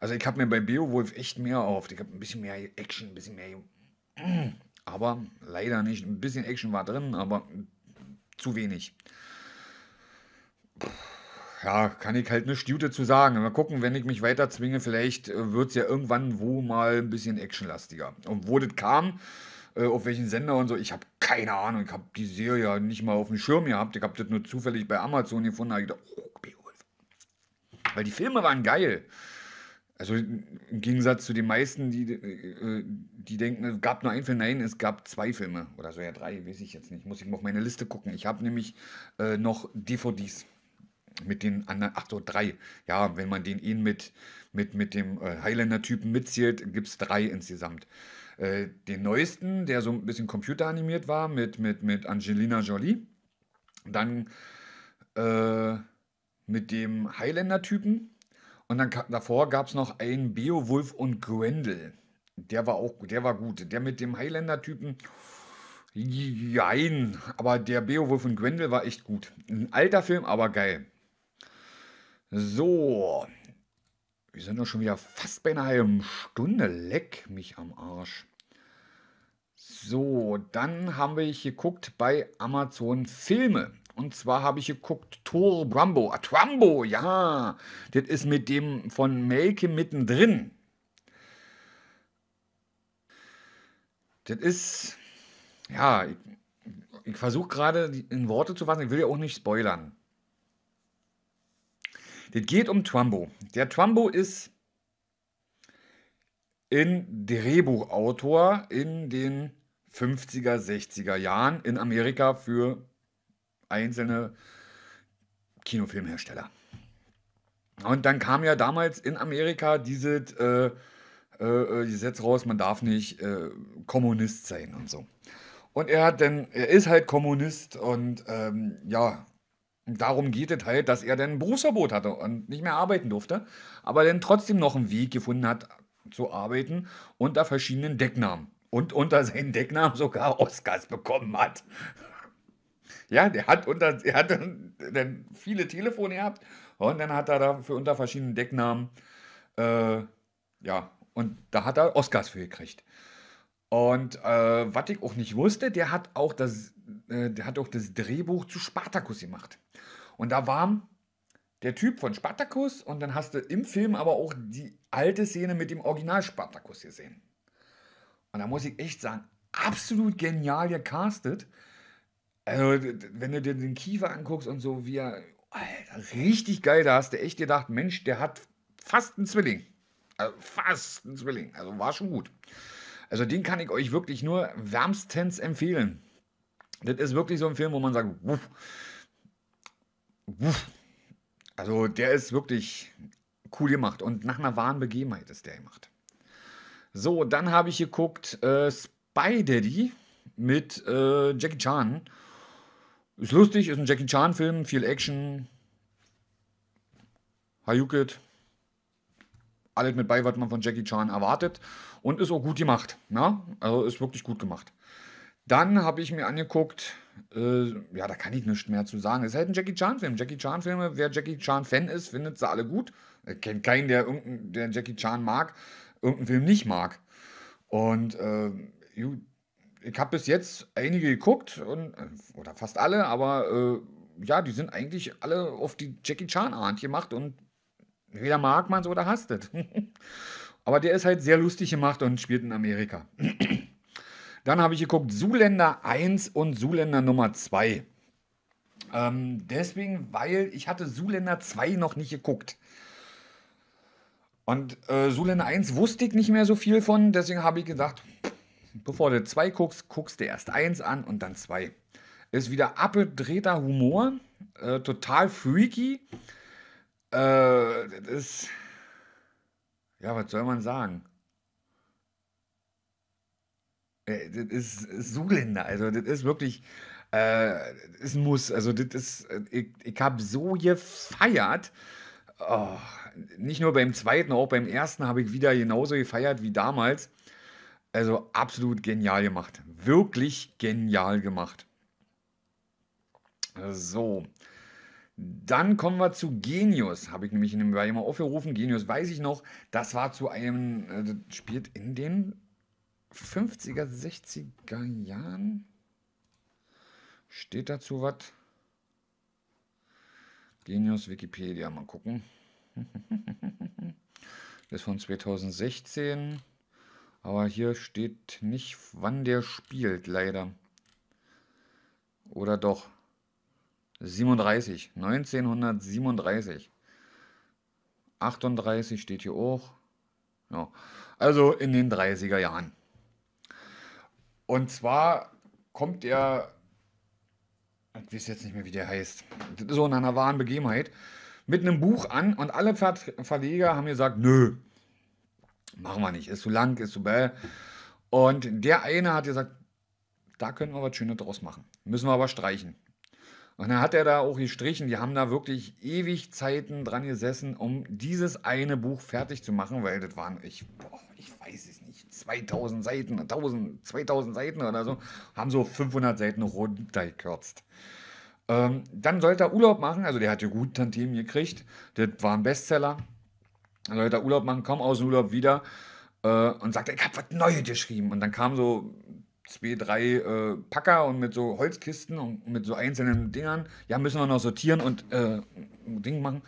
Also ich habe mir bei Beowulf echt mehr auf. Ich habe ein bisschen mehr Action, ein bisschen mehr. Mm aber leider nicht. Ein bisschen Action war drin, aber zu wenig. Ja, kann ich halt eine Stute zu sagen. Mal gucken, wenn ich mich weiter zwinge, vielleicht äh, wird es ja irgendwann wo mal ein bisschen actionlastiger. Und wo das kam, äh, auf welchen Sender und so, ich habe keine Ahnung. Ich habe die Serie nicht mal auf dem Schirm gehabt. Ich habe das nur zufällig bei Amazon gefunden. Da habe ich gedacht, oh, Beowulf. Weil die Filme waren geil. Also im Gegensatz zu den meisten, die, äh, die denken, es gab nur einen Film. Nein, es gab zwei Filme oder so, ja drei, weiß ich jetzt nicht. Muss ich mal auf meine Liste gucken. Ich habe nämlich äh, noch DVDs mit den anderen, ach so, drei. Ja, wenn man den ihn mit, mit, mit dem äh, Highlander-Typen mitzählt, gibt es drei insgesamt. Äh, den neuesten, der so ein bisschen computeranimiert war, mit, mit, mit Angelina Jolie. Dann mit dem Highlander-Typen und dann davor gab es noch einen Beowulf und Grendel. Der war auch gut, der war gut. Der mit dem Highlander-Typen. Jein, aber der Beowulf und Grendel war echt gut. Ein alter Film, aber geil. So. Wir sind doch schon wieder fast bei einer halben Stunde. Leck mich am Arsch. So, dann haben wir geguckt bei Amazon Filme. Und zwar habe ich geguckt, Tor Brumbo, ah, Trumbo, ja. Das ist mit dem von Melke mittendrin. Das ist, ja, ich, ich versuche gerade in Worte zu fassen, ich will ja auch nicht spoilern. Das geht um Trumbo. Der Trumbo ist ein Drehbuchautor in den 50er, 60er Jahren in Amerika für einzelne Kinofilmhersteller. Und dann kam ja damals in Amerika dieses äh, äh, Gesetz raus, man darf nicht äh, Kommunist sein und so. Und er hat dann, er ist halt Kommunist und ähm, ja, darum geht es halt, dass er dann ein Berufsverbot hatte und nicht mehr arbeiten durfte, aber dann trotzdem noch einen Weg gefunden hat zu arbeiten unter verschiedenen Decknamen und unter seinen Decknamen sogar Oscars bekommen hat. Ja, der hat, unter, der hat dann viele Telefone gehabt und dann hat er dafür unter verschiedenen Decknamen, äh, ja, und da hat er Oscars für gekriegt. Und äh, was ich auch nicht wusste, der hat auch das, äh, der hat auch das Drehbuch zu Spartacus gemacht. Und da war der Typ von Spartacus und dann hast du im Film aber auch die alte Szene mit dem Original Spartacus gesehen. Und da muss ich echt sagen, absolut genial gecastet. Also, wenn du dir den Kiefer anguckst und so, wie er, Alter, richtig geil, da hast du echt gedacht, Mensch, der hat fast einen Zwilling. Also fast einen Zwilling. Also war schon gut. Also den kann ich euch wirklich nur wärmstens empfehlen. Das ist wirklich so ein Film, wo man sagt, wuff, wuff. Also der ist wirklich cool gemacht und nach einer wahren Begebenheit ist der gemacht. So, dann habe ich geguckt äh, Spy Daddy mit äh, Jackie Chan ist lustig, ist ein Jackie Chan-Film, viel Action. Hayuket. Alles mit bei, was man von Jackie Chan erwartet. Und ist auch gut gemacht. Na? Ne? Also ist wirklich gut gemacht. Dann habe ich mir angeguckt, äh, ja, da kann ich nichts mehr zu sagen. Es ist halt ein Jackie Chan-Film. Jackie Chan-Filme, wer Jackie Chan-Fan ist, findet sie alle gut. Ich äh, kenne keinen, der, der Jackie Chan mag, irgendeinen Film nicht mag. Und äh, ich habe bis jetzt einige geguckt und, äh, oder fast alle, aber äh, ja, die sind eigentlich alle auf die Jackie Chan Art gemacht und weder mag man es oder hasst es. aber der ist halt sehr lustig gemacht und spielt in Amerika. Dann habe ich geguckt Zuländer 1 und Zuländer Nummer 2. Ähm, deswegen, weil ich hatte Zuländer 2 noch nicht geguckt. Und äh, Zuländer 1 wusste ich nicht mehr so viel von, deswegen habe ich gedacht, Bevor du zwei guckst, guckst du erst eins an und dann zwei. Ist wieder abgedrehter Humor, äh, total freaky. Äh, das ist. Ja, was soll man sagen? Äh, das ist, so Linda. also das ist wirklich. Äh, ein muss, also das ist, äh, ich, ich habe so gefeiert. Oh, nicht nur beim zweiten, auch beim ersten habe ich wieder genauso gefeiert wie damals. Also absolut genial gemacht. Wirklich genial gemacht. So. Dann kommen wir zu Genius. Habe ich nämlich in dem Jahr immer aufgerufen. Genius weiß ich noch. Das war zu einem, äh, das spielt in den 50er, 60er Jahren. Steht dazu was? Genius Wikipedia, mal gucken. Das ist von 2016. Aber hier steht nicht, wann der spielt, leider. Oder doch. 37, 1937. 38 steht hier auch. Ja. Also in den 30er Jahren. Und zwar kommt er, ich weiß jetzt nicht mehr, wie der heißt, so in einer wahren Begebenheit, mit einem Buch an und alle Ver Verleger haben gesagt, nö, machen wir nicht, ist zu lang, ist zu bäh. Und der eine hat gesagt, da können wir was Schönes draus machen. Müssen wir aber streichen. Und dann hat er da auch gestrichen. Die haben da wirklich ewig Zeiten dran gesessen, um dieses eine Buch fertig zu machen, weil das waren, ich, boah, ich weiß es nicht, 2000 Seiten, 1000, 2000 Seiten oder so, haben so 500 Seiten runtergekürzt. Ähm, dann sollte er Urlaub machen, also der hat ja gut Tantiemen gekriegt. Das war ein Bestseller. Leute Urlaub machen, kommen aus dem Urlaub wieder äh, und sagt, ich habe was Neues geschrieben. Und dann kamen so zwei, drei äh, Packer und mit so Holzkisten und mit so einzelnen Dingern. Ja, müssen wir noch sortieren und äh, Ding machen.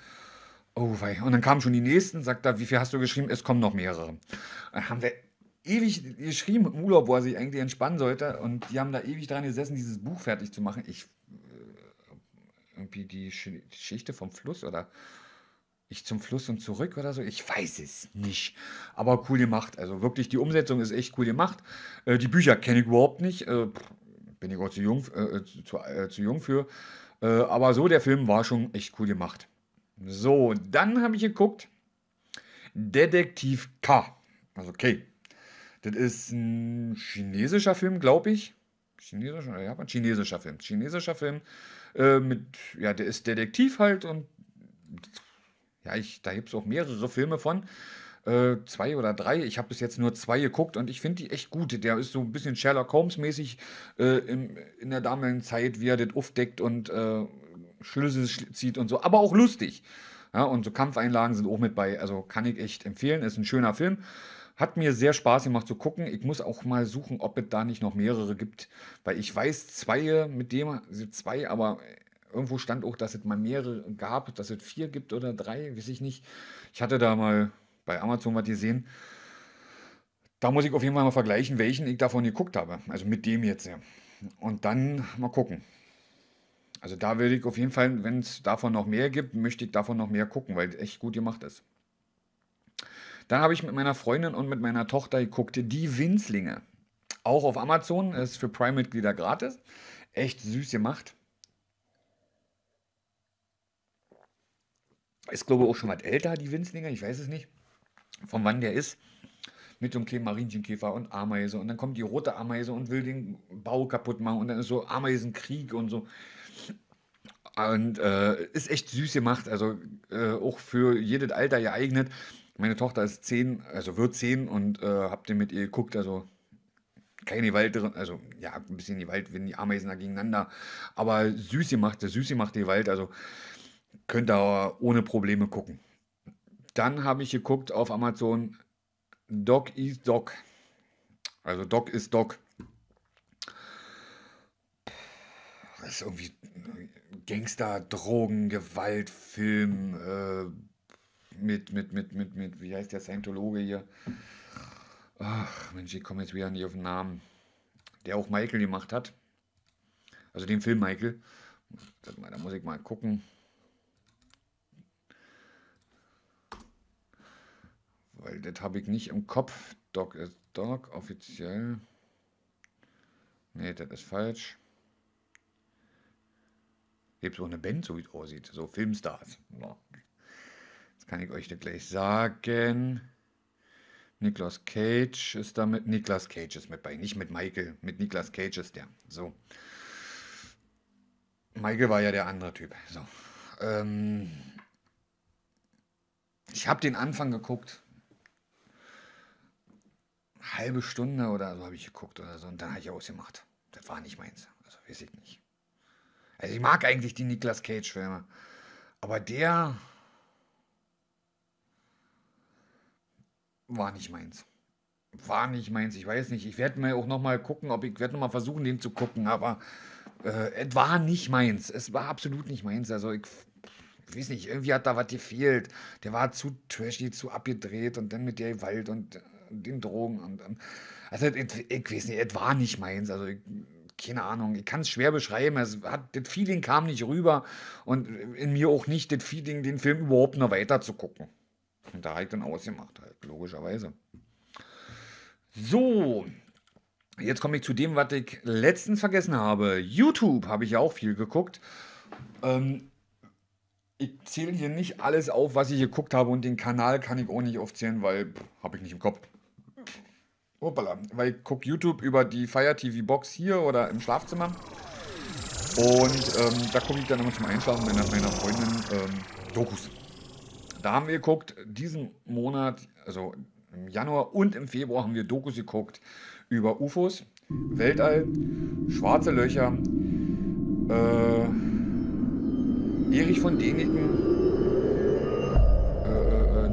Oh wei. Und dann kamen schon die nächsten, sagt er, wie viel hast du geschrieben? Es kommen noch mehrere. Dann haben wir ewig geschrieben im Urlaub, wo er sich eigentlich entspannen sollte. Und die haben da ewig dran gesessen, dieses Buch fertig zu machen. Ich äh, irgendwie die Geschichte vom Fluss oder ich zum Fluss und zurück oder so? Ich weiß es nicht. Aber cool gemacht. Also wirklich, die Umsetzung ist echt cool gemacht. Äh, die Bücher kenne ich überhaupt nicht. Äh, bin ich auch zu jung, äh, äh zu, äh, zu, jung für. Äh, aber so, der Film war schon echt cool gemacht. So, dann habe ich geguckt. Detektiv K. Also K. Das ist ein chinesischer Film, glaube ich. Chinesischer oder Japan? Chinesischer Film. Chinesischer Film. mit, ja, der ist Detektiv halt und ja, ich, da gibt es auch mehrere Filme von. Äh, zwei oder drei. Ich habe bis jetzt nur zwei geguckt und ich finde die echt gut. Der ist so ein bisschen Sherlock Holmes-mäßig äh, in, in der damaligen Zeit, wie er das aufdeckt und äh, Schlüssel zieht und so, aber auch lustig. Ja, und so Kampfeinlagen sind auch mit bei. Also kann ich echt empfehlen. Ist ein schöner Film. Hat mir sehr Spaß gemacht zu gucken. Ich muss auch mal suchen, ob es da nicht noch mehrere gibt, weil ich weiß, zwei mit dem, also zwei, aber irgendwo stand auch, dass es mal mehrere gab, dass es vier gibt oder drei, weiß ich nicht. Ich hatte da mal bei Amazon was gesehen. Da muss ich auf jeden Fall mal vergleichen, welchen ich davon geguckt habe. Also mit dem jetzt. Ja. Und dann mal gucken. Also da würde ich auf jeden Fall, wenn es davon noch mehr gibt, möchte ich davon noch mehr gucken, weil es echt gut gemacht ist. Dann habe ich mit meiner Freundin und mit meiner Tochter geguckt, die Winzlinge. Auch auf Amazon, ist für Prime-Mitglieder gratis. Echt süß gemacht. ist, glaube ich, auch schon was älter, die Winzlinger, ich weiß es nicht, von wann der ist. Mit dem kleinen Marienkäfer und Ameise. Und dann kommt die rote Ameise und will den Bau kaputt machen. Und dann ist so Ameisenkrieg und so. Und äh, ist echt süß gemacht. Also äh, auch für jedes Alter geeignet. Meine Tochter ist zehn, also wird zehn und äh, hab den mit ihr geguckt. Also keine Gewalt drin, also ja, ein bisschen die Wald, wenn die Ameisen da gegeneinander, aber süß gemacht, süß gemacht die Wald. also könnt ihr ohne Probleme gucken. Dann habe ich geguckt auf Amazon Doc is Doc. Also Doc is Doc. Das ist irgendwie Gangster, Drogen, Gewalt, Film äh, mit, mit, mit, mit, mit, wie heißt der Scientologe hier? Ach, Mensch, ich komme jetzt wieder nicht auf den Namen. Der auch Michael gemacht hat. Also den Film Michael. Da muss ich mal gucken. Weil das habe ich nicht im Kopf. Doc ist Doc, offiziell. Nee, das ist falsch. Gibt so eine Band, so wie es aussieht. So Filmstars. Das kann ich euch da gleich sagen. Niklas Cage ist da mit. Niklas Cage ist mit bei, nicht mit Michael. Mit Niklas Cage ist der. So. Michael war ja der andere Typ. So. Ähm ich habe den Anfang geguckt halbe Stunde oder so habe ich geguckt oder so und dann habe ich ausgemacht. Das war nicht meins. Also weiß ich nicht. Also ich mag eigentlich die Niklas Cage-Filme. Aber der war nicht meins. War nicht meins. Ich weiß nicht. Ich werde mir auch nochmal gucken, ob ich werde nochmal versuchen, den zu gucken, aber äh, es war nicht meins. Es war absolut nicht meins. Also ich ich weiß nicht, irgendwie hat da was gefehlt. Der war zu trashy, zu abgedreht und dann mit der Gewalt und äh, den Drogen und, und ähm, also ich, ich weiß nicht, es war nicht meins. Also ich, keine Ahnung, ich kann es schwer beschreiben. Es hat, das Feeling kam nicht rüber und in mir auch nicht das Feeling, den Film überhaupt noch weiter zu gucken. Und da habe ich dann ausgemacht, halt, logischerweise. So, jetzt komme ich zu dem, was ich letztens vergessen habe. YouTube habe ich ja auch viel geguckt. Ähm, ich zähle hier nicht alles auf, was ich geguckt habe und den Kanal kann ich auch nicht aufzählen, weil habe ich nicht im Kopf. Hoppala, weil ich gucke YouTube über die Fire TV Box hier oder im Schlafzimmer. Und ähm, da gucke ich dann immer zum Einschlafen meiner, meiner Freundin ähm, Dokus. Da haben wir geguckt, diesen Monat, also im Januar und im Februar haben wir Dokus geguckt über UFOs, Weltall, schwarze Löcher, äh, Erich von Däniken,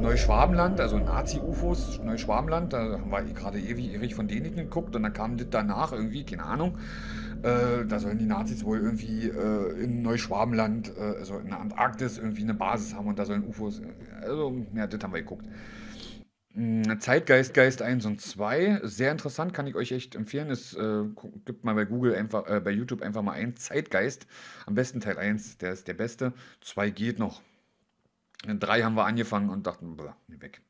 Neuschwabenland, also Nazi-UFOs, Neuschwabenland, da haben wir eh gerade ewig Erich von Däniken geguckt und dann kam das danach irgendwie, keine Ahnung. Äh, da sollen die Nazis wohl irgendwie äh, in Neuschwabenland, äh, also in der Antarktis, irgendwie eine Basis haben und da sollen UFOs. Äh, also, ja, das haben wir geguckt. Mm, Zeitgeist, Geist 1 und 2, sehr interessant, kann ich euch echt empfehlen. Es äh, gibt mal bei Google einfach, äh, bei YouTube einfach mal ein Zeitgeist. Am besten Teil 1, der ist der beste. 2 geht noch, in drei haben wir angefangen und dachten, boah, weg.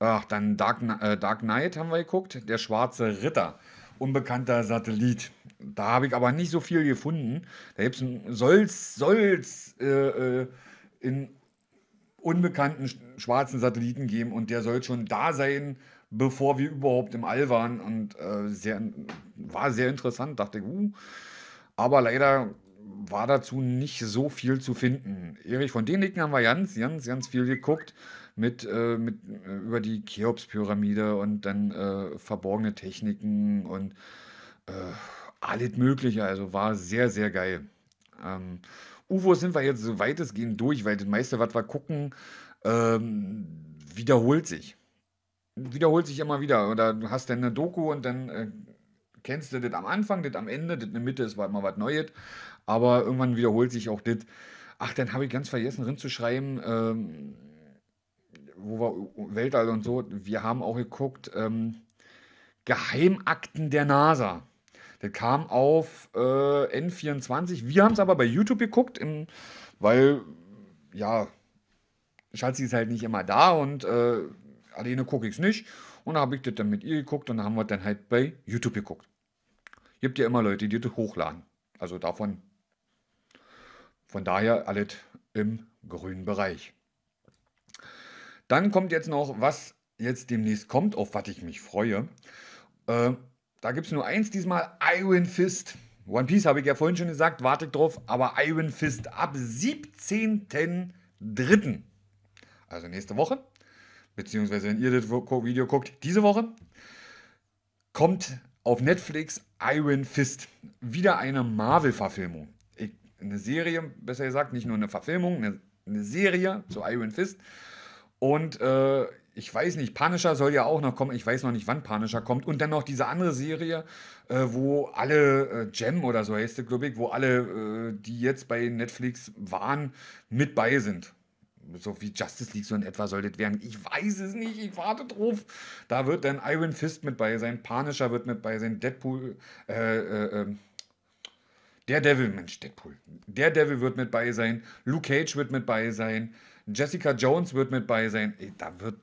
Ach, dann Dark, äh, Dark Knight haben wir geguckt, der schwarze Ritter, unbekannter Satellit. Da habe ich aber nicht so viel gefunden. Da gibt es soll's, soll's äh, äh, in unbekannten schwarzen Satelliten geben und der soll schon da sein, bevor wir überhaupt im All waren und äh, sehr, war sehr interessant. Dachte ich, uh, aber leider war dazu nicht so viel zu finden. Erich von Däniken haben wir ganz, ganz, ganz viel geguckt mit, äh, mit äh, über die Cheops-Pyramide und dann äh, verborgene Techniken und äh, alles Mögliche. Also war sehr, sehr geil. Ähm, UFOs sind wir jetzt so weitestgehend durch, weil das meiste, was wir gucken, ähm, wiederholt sich wiederholt sich immer wieder. Oder du hast dann eine Doku und dann äh, kennst du das am Anfang, das am Ende, das in der Mitte ist mal was Neues, aber irgendwann wiederholt sich auch das. Ach, dann habe ich ganz vergessen, rinzuschreiben, ähm, wo war Weltall und so. Wir haben auch geguckt, ähm, Geheimakten der NASA. Das kam auf äh, N24. Wir haben es aber bei YouTube geguckt, im, weil, ja, Schatzi ist halt nicht immer da und äh, alleine gucke ich es nicht. Und da habe ich das dann mit ihr geguckt und da haben wir dann halt bei YouTube geguckt. Gibt ja immer Leute, die das hochladen. Also davon, von daher alles im grünen Bereich. Dann kommt jetzt noch, was jetzt demnächst kommt, auf was ich mich freue. Äh, da gibt es nur eins diesmal, Iron Fist. One Piece habe ich ja vorhin schon gesagt, wartet drauf, aber Iron Fist ab 17.03. Also nächste Woche, beziehungsweise wenn ihr das Video guckt, diese Woche, kommt auf Netflix Iron Fist. Wieder eine Marvel-Verfilmung. Eine Serie, besser gesagt, nicht nur eine Verfilmung, eine, eine Serie zu Iron Fist. Und äh, ich weiß nicht, Punisher soll ja auch noch kommen. Ich weiß noch nicht, wann Punisher kommt. Und dann noch diese andere Serie, äh, wo alle äh, Gem oder so heißt es, glaube ich, wo alle, äh, die jetzt bei Netflix waren, mit bei sind so wie Justice League so in etwa soll das werden. Ich weiß es nicht, ich warte drauf. Da wird dann Iron Fist mit bei sein, Punisher wird mit bei sein, Deadpool, äh, äh, äh, der Devil, Mensch, Deadpool. Der Devil wird mit bei sein, Luke Cage wird mit bei sein, Jessica Jones wird mit bei sein. Ey, da wird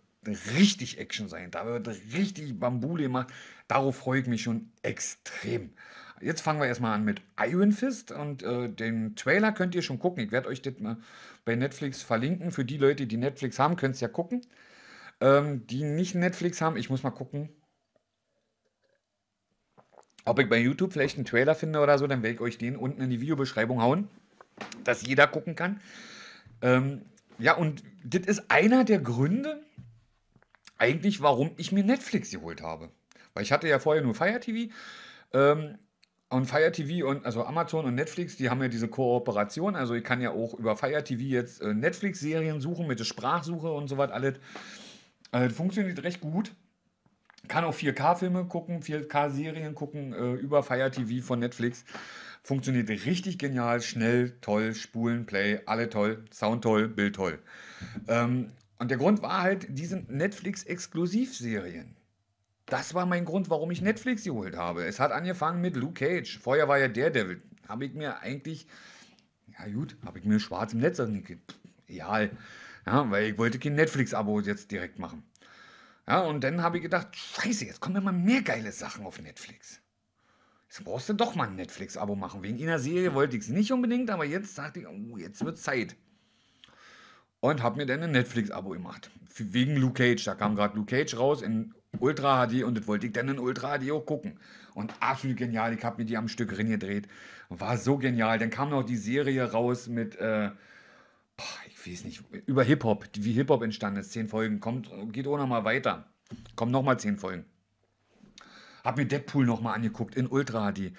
richtig Action sein, da wird richtig Bambule gemacht. Darauf freue ich mich schon extrem jetzt fangen wir erstmal an mit Iron Fist und äh, den Trailer könnt ihr schon gucken. Ich werde euch das mal bei Netflix verlinken. Für die Leute, die Netflix haben, könnt es ja gucken. Ähm, die nicht Netflix haben, ich muss mal gucken, ob ich bei YouTube vielleicht einen Trailer finde oder so, dann werde ich euch den unten in die Videobeschreibung hauen, dass jeder gucken kann. Ähm, ja, und das ist einer der Gründe, eigentlich, warum ich mir Netflix geholt habe. Weil ich hatte ja vorher nur Fire TV. Ähm, und Fire TV und also Amazon und Netflix, die haben ja diese Kooperation. Also ich kann ja auch über Fire TV jetzt äh, Netflix-Serien suchen mit der Sprachsuche und so was alles. Also äh, das funktioniert recht gut. Kann auch 4K-Filme gucken, 4K-Serien gucken äh, über Fire TV von Netflix. Funktioniert richtig genial, schnell, toll, Spulen, Play, alle toll, Sound toll, Bild toll. Ähm, und der Grund war halt, die sind Netflix-Exklusivserien. Das war mein Grund, warum ich Netflix geholt habe. Es hat angefangen mit Luke Cage. Vorher war ja der Devil. Habe ich mir eigentlich, ja gut, habe ich mir schwarz im Netz angekippt. Egal. Ja, weil ich wollte kein Netflix-Abo jetzt direkt machen. Ja, und dann habe ich gedacht, scheiße, jetzt kommen immer mehr geile Sachen auf Netflix. Jetzt brauchst du doch mal ein Netflix-Abo machen. Wegen einer Serie wollte ich es nicht unbedingt, aber jetzt dachte ich, oh, jetzt wird Zeit. Und habe mir dann ein Netflix-Abo gemacht. Wegen Luke Cage. Da kam gerade Luke Cage raus in Ultra HD und das wollte ich dann in Ultra HD auch gucken. Und absolut genial, ich habe mir die am Stück gedreht. War so genial. Dann kam noch die Serie raus mit, äh, ich weiß nicht, über Hip-Hop, wie Hip-Hop entstanden ist. Zehn Folgen, kommt, geht auch nochmal weiter. Kommen nochmal zehn Folgen. Hab mir Deadpool nochmal angeguckt in Ultra HD.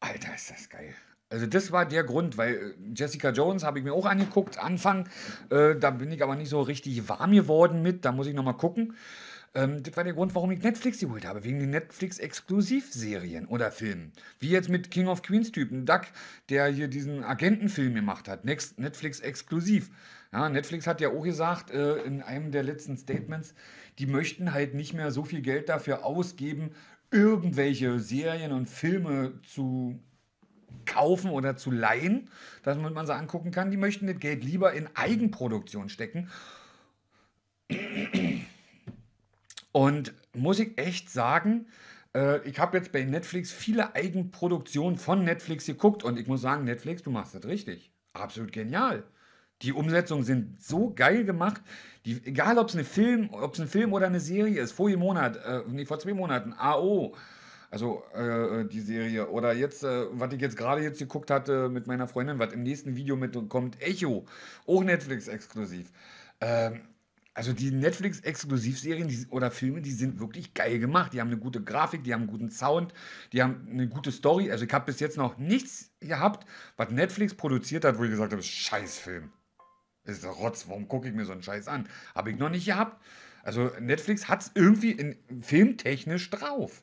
Alter, ist das geil. Also das war der Grund, weil äh, Jessica Jones habe ich mir auch angeguckt, Anfang. Äh, da bin ich aber nicht so richtig warm geworden mit, da muss ich nochmal gucken. Ähm, das war der Grund, warum ich Netflix geholt habe, wegen den Netflix-Exklusivserien oder Filmen. Wie jetzt mit King of Queens-Typen, Duck, der hier diesen Agentenfilm gemacht hat, Netflix-Exklusiv. Ja, Netflix hat ja auch gesagt äh, in einem der letzten Statements, die möchten halt nicht mehr so viel Geld dafür ausgeben, irgendwelche Serien und Filme zu kaufen oder zu leihen, dass man sie angucken kann. Die möchten das Geld lieber in Eigenproduktion stecken. Und muss ich echt sagen, äh, ich habe jetzt bei Netflix viele Eigenproduktionen von Netflix geguckt und ich muss sagen, Netflix, du machst das richtig. Absolut genial. Die Umsetzungen sind so geil gemacht. Die, egal, ob es ein ne Film, ob es ein ne Film oder eine Serie ist. Vor Monat, äh, nee, vor zwei Monaten, AO, also äh, äh, die Serie. Oder jetzt, äh, was ich jetzt gerade jetzt geguckt hatte mit meiner Freundin, was im nächsten Video mitkommt, Echo, auch Netflix exklusiv. Ähm, also die Netflix-Exklusivserien oder Filme, die sind wirklich geil gemacht. Die haben eine gute Grafik, die haben einen guten Sound, die haben eine gute Story. Also ich habe bis jetzt noch nichts gehabt, was Netflix produziert hat, wo ich gesagt habe, Scheißfilm. Das ist Rotz, warum gucke ich mir so einen Scheiß an? Habe ich noch nicht gehabt. Also Netflix hat es irgendwie in, filmtechnisch drauf.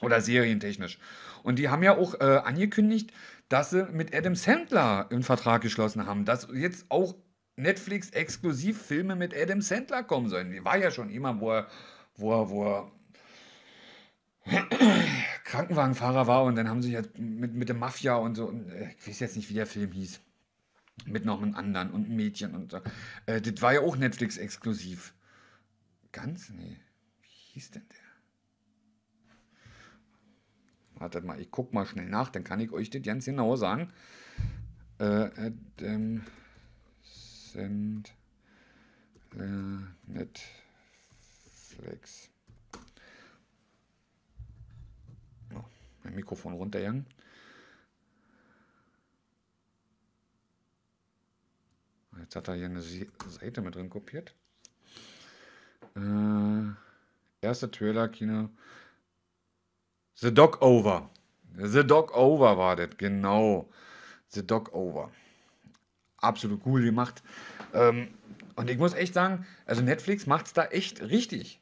Oder serientechnisch. Und die haben ja auch äh, angekündigt, dass sie mit Adam Sandler einen Vertrag geschlossen haben. Dass jetzt auch Netflix exklusivfilme mit Adam Sandler kommen sollen. Die war ja schon immer, wo er, wo er, wo er Krankenwagenfahrer war und dann haben sie jetzt mit, mit der Mafia und so, und, äh, ich weiß jetzt nicht, wie der Film hieß, mit noch einem anderen und einem Mädchen und so. Äh, das war ja auch Netflix exklusiv. Ganz? Nee. Wie hieß denn der? Wartet mal, ich guck mal schnell nach, dann kann ich euch das ganz genau sagen. Äh, äh, ähm sind äh, Netflix. Oh, mein Mikrofon runtergegangen. Jetzt hat er hier eine Seite mit drin kopiert. Äh, erste Trailer-Kino. The Dog Over. The Dog Over war das, genau. The Dog Over absolut cool gemacht. Ähm, und ich muss echt sagen, also Netflix macht es da echt richtig.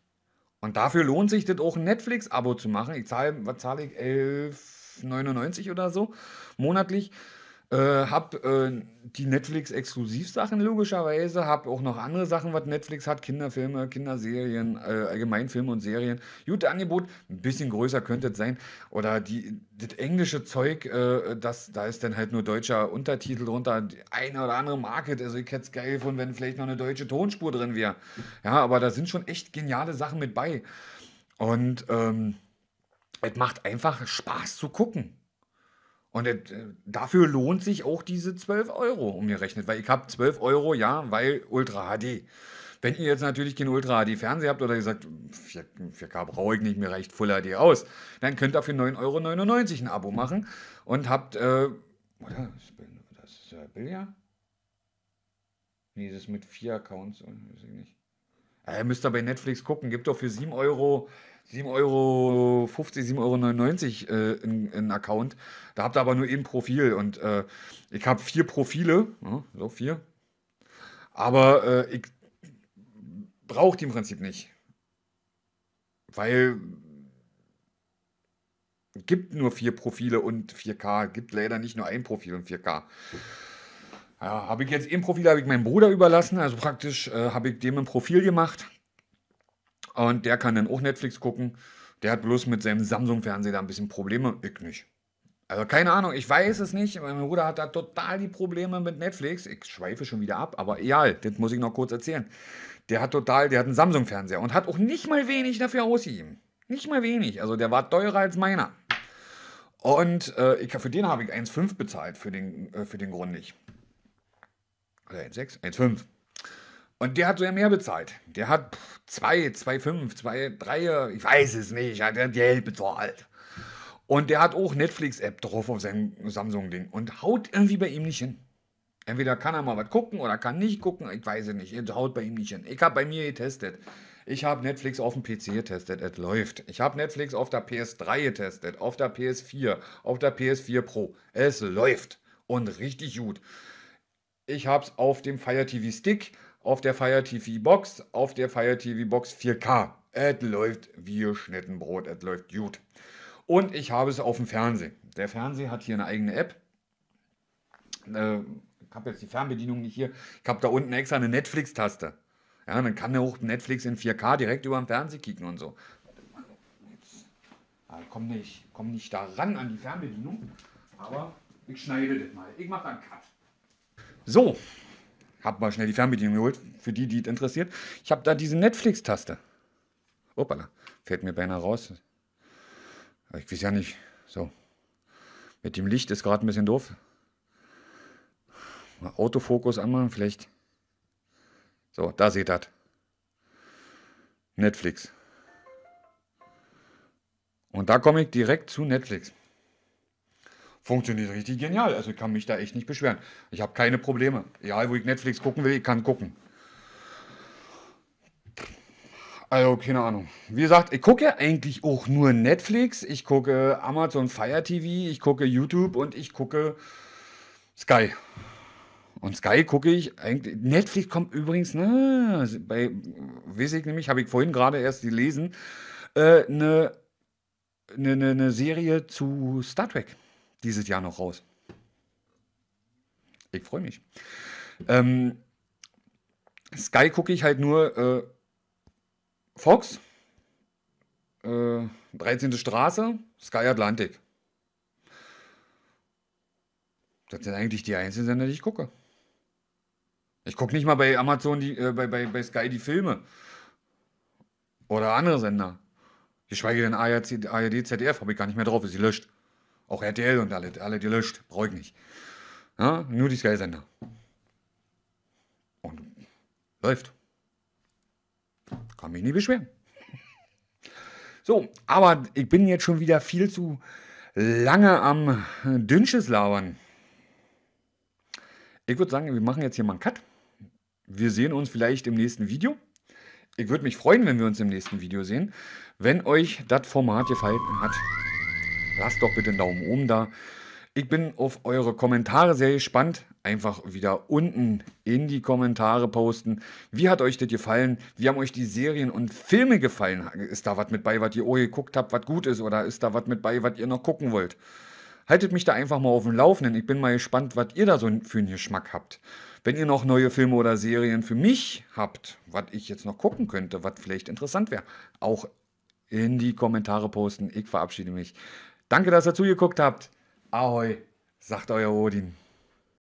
Und dafür lohnt sich das auch ein Netflix-Abo zu machen. Ich zahle, was zahle ich, 11,99 oder so monatlich. Äh, hab äh, die Netflix-Exklusivsachen logischerweise, hab auch noch andere Sachen, was Netflix hat, Kinderfilme, Kinderserien, äh, allgemein Filme und Serien. Gute Angebot, ein bisschen größer könnte es sein. Oder die, das englische Zeug, äh, das, da ist dann halt nur deutscher Untertitel drunter. Die eine oder andere Marke, also ich hätte es geil von, wenn vielleicht noch eine deutsche Tonspur drin wäre. Ja, aber da sind schon echt geniale Sachen mit bei. Und ähm, es macht einfach Spaß zu gucken. Und äh, dafür lohnt sich auch diese 12 Euro umgerechnet, weil ich habe 12 Euro, ja, weil Ultra HD. Wenn ihr jetzt natürlich keinen Ultra HD Fernseher habt oder ihr sagt, 4K brauche ich nicht, mir reicht Full HD aus, dann könnt ihr für 9,99 Euro ein Abo machen und habt, äh, oder? Das ist ja billiger? Nee, das ist mit vier Accounts, weiß ich nicht. Ja, äh, ihr müsst da bei Netflix gucken, gibt doch für 7 Euro 7,50 Euro, 7,99 Euro äh, in, in Account. Da habt ihr aber nur ein Profil und äh, ich habe vier Profile, ja, ne, so vier. Aber äh, ich brauche die im Prinzip nicht. Weil es gibt nur vier Profile und 4K, gibt leider nicht nur ein Profil und 4K. Ja, habe ich jetzt im Profil, habe ich meinem Bruder überlassen, also praktisch äh, habe ich dem ein Profil gemacht und der kann dann auch Netflix gucken. Der hat bloß mit seinem Samsung-Fernseher da ein bisschen Probleme. Ich nicht. Also keine Ahnung, ich weiß es nicht. Mein Bruder hat da total die Probleme mit Netflix. Ich schweife schon wieder ab, aber egal, das muss ich noch kurz erzählen. Der hat total, der hat einen Samsung-Fernseher und hat auch nicht mal wenig dafür ausgegeben. Nicht mal wenig. Also der war teurer als meiner. Und äh, ich, für den habe ich 1,5 bezahlt, für den, äh, für den Grundig. Oder 1,6? 1,5. Und der hat sogar mehr bezahlt. Der hat zwei, zwei, fünf, zwei, drei, ich weiß es nicht, hat er Geld bezahlt. Und der hat auch Netflix-App drauf auf seinem Samsung-Ding und haut irgendwie bei ihm nicht hin. Entweder kann er mal was gucken oder kann nicht gucken, ich weiß es nicht, es haut bei ihm nicht hin. Ich habe bei mir getestet. Ich habe Netflix auf dem PC getestet, es läuft. Ich habe Netflix auf der PS3 getestet, auf der PS4, auf der PS4 Pro. Es läuft und richtig gut. Ich habe es auf dem Fire TV Stick auf der Fire TV Box, auf der Fire TV Box 4K. Es läuft wie geschnitten Brot, es läuft gut. Und ich habe es auf dem Fernseher. Der Fernseher hat hier eine eigene App. Äh, ich habe jetzt die Fernbedienung nicht hier. Ich habe da unten extra eine Netflix-Taste. Ja, dann kann er auch Netflix in 4K direkt über den Fernseher kicken und so. Ich komme nicht, komm nicht da ran an die Fernbedienung, aber ich schneide das mal. Ich mache dann Cut. So, hab mal schnell die Fernbedienung geholt, für die, die es interessiert. Ich habe da diese Netflix-Taste. Opala, fällt mir beinahe raus. ich weiß ja nicht, so. Mit dem Licht ist gerade ein bisschen doof. Mal Autofokus anmachen, vielleicht. So, da seht ihr das. Netflix. Und da komme ich direkt zu Netflix funktioniert richtig genial. Also ich kann mich da echt nicht beschweren. Ich habe keine Probleme. Egal, wo ich Netflix gucken will, ich kann gucken. Also keine Ahnung. Wie gesagt, ich gucke eigentlich auch nur Netflix, ich gucke Amazon Fire TV, ich gucke YouTube und ich gucke Sky. Und Sky gucke ich eigentlich. Netflix kommt übrigens, ne, bei, weiß ich nämlich, habe ich vorhin gerade erst gelesen, eine äh, ne, ne, ne, ne Serie zu Star Trek dieses Jahr noch raus. Ich freue mich. Ähm, Sky gucke ich halt nur äh, Fox, äh, 13. Straße, Sky Atlantic. Das sind eigentlich die einzigen Sender, die ich gucke. Ich gucke nicht mal bei Amazon, die, äh, bei, bei, bei Sky die Filme. Oder andere Sender. Geschweige denn ARD, ARD ZDF, habe ich gar nicht mehr drauf, ist sie löscht. Auch RTL und alle, alle die löscht, brauche ich nicht. Ja, nur die Sky-Sender. Und läuft. Kann mich nicht beschweren. So, aber ich bin jetzt schon wieder viel zu lange am Dünnsches labern. Ich würde sagen, wir machen jetzt hier mal einen Cut. Wir sehen uns vielleicht im nächsten Video. Ich würde mich freuen, wenn wir uns im nächsten Video sehen. Wenn euch das Format gefallen hat, lasst doch bitte einen Daumen oben da. Ich bin auf eure Kommentare sehr gespannt. Einfach wieder unten in die Kommentare posten. Wie hat euch das gefallen? Wie haben euch die Serien und Filme gefallen? Ist da was mit bei, was ihr oh geguckt habt, was gut ist? Oder ist da was mit bei, was ihr noch gucken wollt? Haltet mich da einfach mal auf dem Laufenden. Ich bin mal gespannt, was ihr da so für einen Geschmack habt. Wenn ihr noch neue Filme oder Serien für mich habt, was ich jetzt noch gucken könnte, was vielleicht interessant wäre, auch in die Kommentare posten. Ich verabschiede mich. Danke, dass ihr zugeguckt habt. Ahoi, sagt euer Odin.